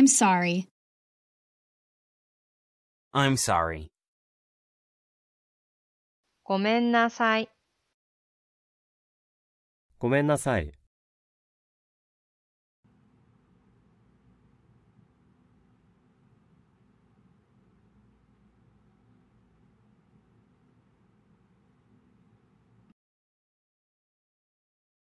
I'm sorry. I'm sorry. ごめんなさい。ごめんなさい。